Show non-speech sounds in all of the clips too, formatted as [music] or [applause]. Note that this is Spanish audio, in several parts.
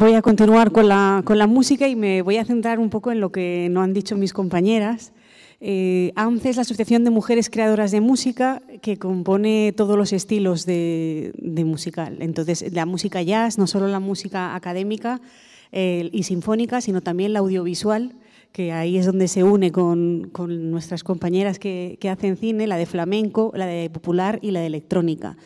Voy a continuar con la, con la, música y me voy a centrar un poco en lo que no han dicho mis compañeras. Eh, AMCE es la Asociación de Mujeres Creadoras de Música que compone todos los estilos de, de musical. Entonces, la música jazz, no solo la música académica eh, y sinfónica, sino también la audiovisual, que ahí es donde se une con, con nuestras compañeras que, que hacen cine, la de flamenco, la de popular y la de electrónica.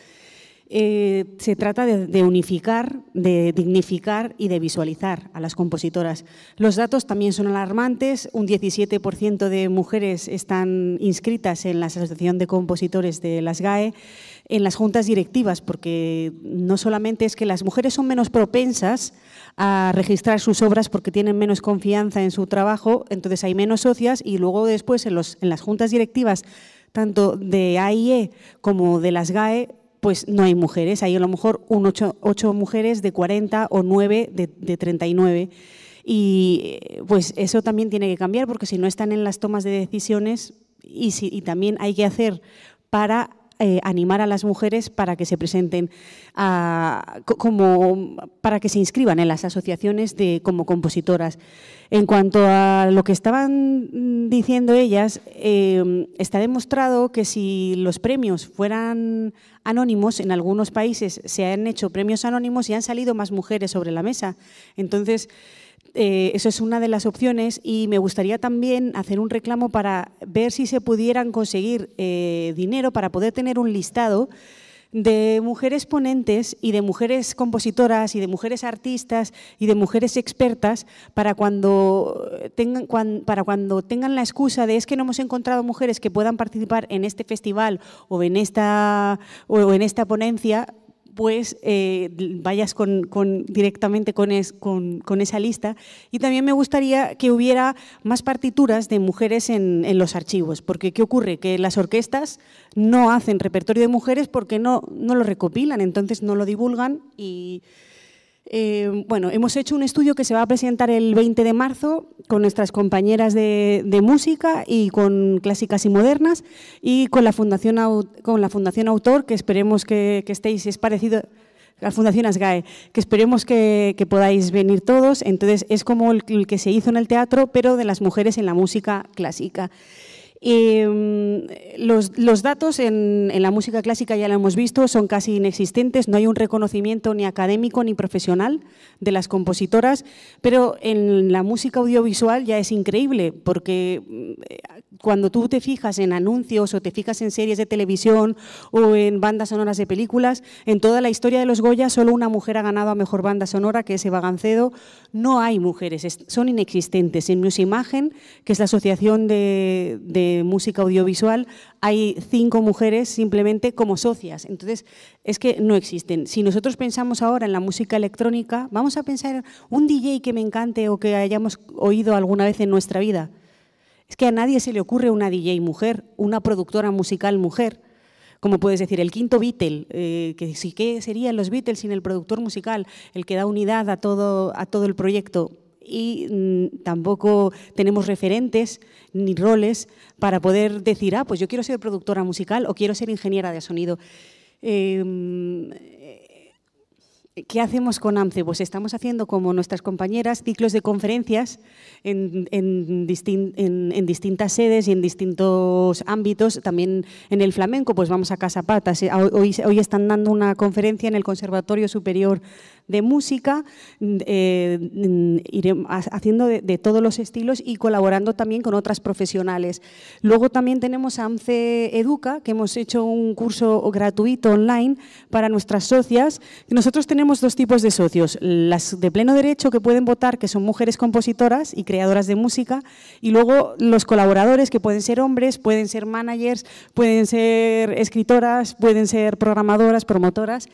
Eh, se trata de, unificar, de dignificar y de visualizar a las compositoras. Los datos también son alarmantes. Un 17% de mujeres están inscritas en la Asociación de Compositores de las GAE, en las juntas directivas, porque no solamente es que las mujeres son menos propensas a registrar sus obras porque tienen menos confianza en su trabajo, entonces hay menos socias y luego después en, en las juntas directivas tanto de AIE como de las GAE, pues no hay mujeres, hay a lo mejor un 8, mujeres de 40 o 9 de, 39. Y eh, pues eso también tiene que cambiar porque si no están en las tomas de decisiones y, y también hay que hacer para eh, animar a las mujeres para que se presenten como para que se inscriban en las asociaciones de, como compositoras. En cuanto a lo que estaban diciendo ellas, em, está demostrado que si los premios fueran anónimos, en algunos países se han hecho premios anónimos y han salido más mujeres sobre la mesa. Entonces, eh, eso es una de las opciones y me gustaría también hacer un reclamo para ver si se pudieran conseguir eh, dinero para poder tener un listado de mujeres ponentes y de mujeres compositoras y de mujeres artistas y de mujeres expertas para cuando tengan, para cuando tengan la excusa de es que no hemos encontrado mujeres que puedan participar en este festival o en esta, o en esta ponencia, pues vayas con, directamente con, con, esa lista. Y también me gustaría que hubiera más partituras de mujeres en, en, los archivos, porque ¿qué ocurre? Que las orquestas no hacen repertorio de mujeres porque no, no lo recopilan, entonces no lo divulgan y eh, bueno, hemos hecho un estudio que se va a presentar el 20 de marzo con nuestras compañeras de, música y con clásicas y modernas y con la Fundación, con la fundación Autor, que esperemos que, estéis, es parecido la Fundación que esperemos que, podáis venir todos. Entonces, es como el que se hizo en el teatro, pero de las mujeres en la música clásica. Y mm, los, datos en, en, la música clásica, ya lo hemos visto, son casi inexistentes, no hay un reconocimiento ni académico ni profesional de las compositoras, pero en la música audiovisual ya es increíble, porque mm, cuando tú te fijas en anuncios o te fijas en series de televisión o en bandas sonoras de películas, en toda la historia de los Goya solo una mujer ha ganado a mejor banda sonora, que es Eva No hay mujeres, son inexistentes. En Imagen, que es la Asociación de, Música Audiovisual, hay cinco mujeres simplemente como socias. Entonces, es que no existen. Si nosotros pensamos ahora en la música electrónica, vamos a pensar un DJ que me encante o que hayamos oído alguna vez en nuestra vida. Es que a nadie se le ocurre una DJ mujer, una productora musical mujer, como puedes decir, el quinto Beatle, eh, que sí que serían los Beatles sin el productor musical, el que da unidad a todo, a todo el proyecto. Y mm, tampoco tenemos referentes ni roles para poder decir, ah, pues yo quiero ser productora musical o quiero ser ingeniera de sonido. Eh, ¿Qué hacemos con AMCE? Pues estamos haciendo, como nuestras compañeras, ciclos de conferencias en, distintas sedes y en distintos ámbitos. También en el flamenco, pues vamos a Casa Patas. Eh, hoy están dando una conferencia en el Conservatorio Superior de música, mm, eh, mm, haciendo de, todos los estilos y colaborando también con otras profesionales. Luego también tenemos AMCE Educa, que hemos hecho un curso gratuito online para nuestras socias. Nosotros tenemos dos tipos de socios, las de pleno derecho que pueden votar, que son mujeres compositoras y creadoras de música, y luego los colaboradores que pueden ser hombres, pueden ser managers, pueden ser escritoras, pueden ser programadoras, promotoras.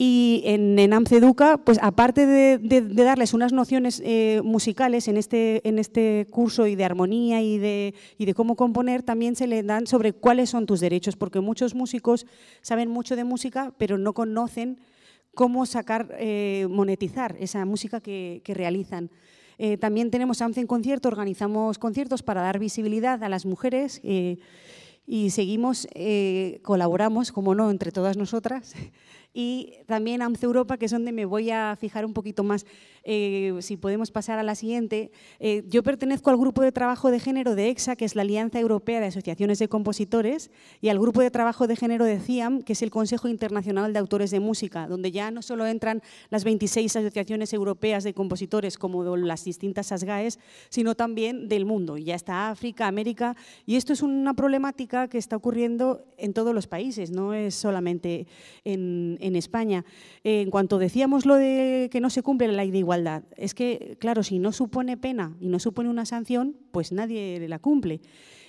Y en, en AMCEDUCA, pues aparte de, darles unas nociones eh, musicales en este, en este curso y de armonía y de, y de cómo componer, también se le dan sobre cuáles son tus derechos, porque muchos músicos saben mucho de música, pero no conocen cómo sacar, eh, monetizar esa música que, realizan. Eh, también tenemos AMCE en concierto, organizamos conciertos para dar visibilidad a las mujeres y seguimos, eh, colaboramos, como no, entre todas nosotras, [laughs] y también AMCE Europa, que es donde me voy a fijar un poquito más, eh, si podemos pasar a la siguiente. Eh, yo pertenezco al grupo de trabajo de género de EXA, que es la Alianza Europea de Asociaciones de Compositores, y al grupo de trabajo de género de CIAM, que es el Consejo Internacional de Autores de Música, donde ya no solo entran las 26 asociaciones europeas de compositores, como las distintas ASGAES, sino también del mundo. Ya está África, América, y esto es una problemática que está ocurriendo en todos los países, no es solamente en, España. Eh, en cuanto decíamos lo de que no se cumple la ley de igualdad, es que, claro, si no supone pena y no supone una sanción, pues nadie la cumple.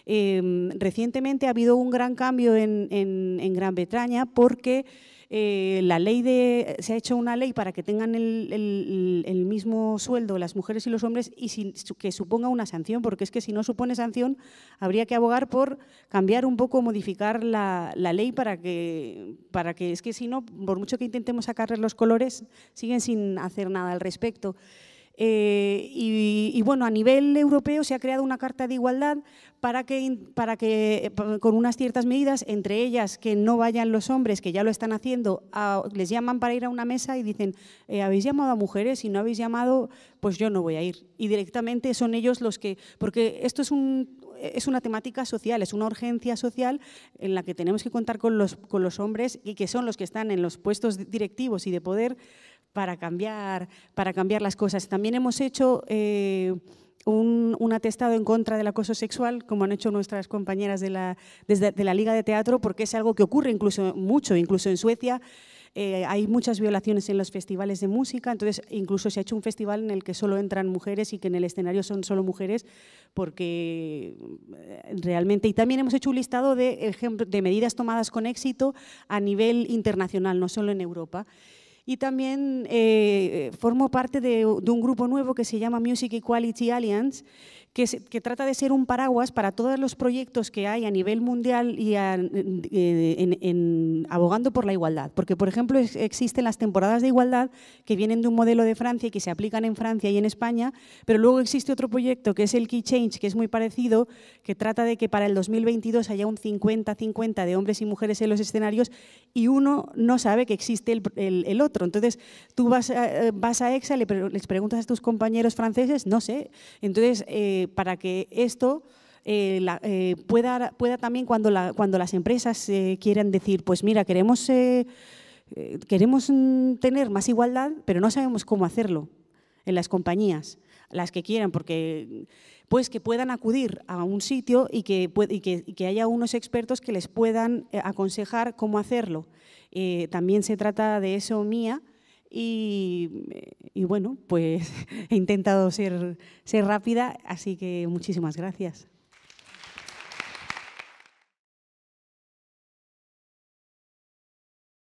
Eh, recientemente ha habido un gran cambio en, en Gran Bretaña porque eh, la ley de, se ha hecho una ley para que tengan el, mismo sueldo las mujeres y los hombres y que suponga una sanción, porque es que si no supone sanción, habría que abogar por cambiar un poco, modificar la, ley para que, para que, es que si no, por mucho que intentemos sacarles los colores, siguen sin hacer nada al respecto. Eh, y, bueno, a nivel europeo se ha creado una carta de igualdad para que, para que, eh, con unas ciertas medidas, entre ellas que no vayan los hombres, que ya lo están haciendo, les llaman para ir a una mesa y dicen, eh, habéis llamado a mujeres, y no habéis llamado, pues yo no voy a ir. Y directamente son ellos los que, porque esto es un, es una temática social, es una urgencia social en la que tenemos que contar con los, con los hombres y que son los que están en los puestos directivos y de poder para cambiar, para cambiar las cosas. También hemos hecho eh, un, atestado en contra del acoso sexual, como han hecho nuestras compañeras de la, de la Liga de Teatro, porque es algo que ocurre incluso mucho, incluso en Suecia. Eh, hay muchas violaciones en los festivales de música, entonces incluso se ha hecho un festival en el que solo entran mujeres y que en el escenario son solo mujeres, porque eh, realmente... Y también hemos hecho un listado de, de medidas tomadas con éxito a nivel internacional, no solo en Europa. Y también eh, formo parte de, un grupo nuevo que se llama Music Equality Alliance, que, trata de ser un paraguas para todos los proyectos que hay a nivel mundial y en, abogando por la igualdad. Porque, por ejemplo, existen las temporadas de igualdad que vienen de un modelo de Francia y que se aplican en Francia y en España, pero luego existe otro proyecto que es el Key Change, que es muy parecido, que trata de que para el 2022 haya un 50-50 de hombres y mujeres en los escenarios y uno no sabe que existe el, otro. Entonces, tú vas a, eh, vas a EXA, le, les preguntas a tus compañeros franceses, no sé. Entonces, eh, para que esto eh, eh, pueda, también cuando, las empresas eh, quieran decir, pues mira, queremos, queremos mm, tener más igualdad, pero no sabemos cómo hacerlo en las compañías, las que quieran, porque pues que puedan acudir a un sitio y que, haya unos expertos que les puedan aconsejar cómo hacerlo. también se trata de eso mía y, bueno, pues [laughs] he intentado ser rápida, así que muchísimas gracias.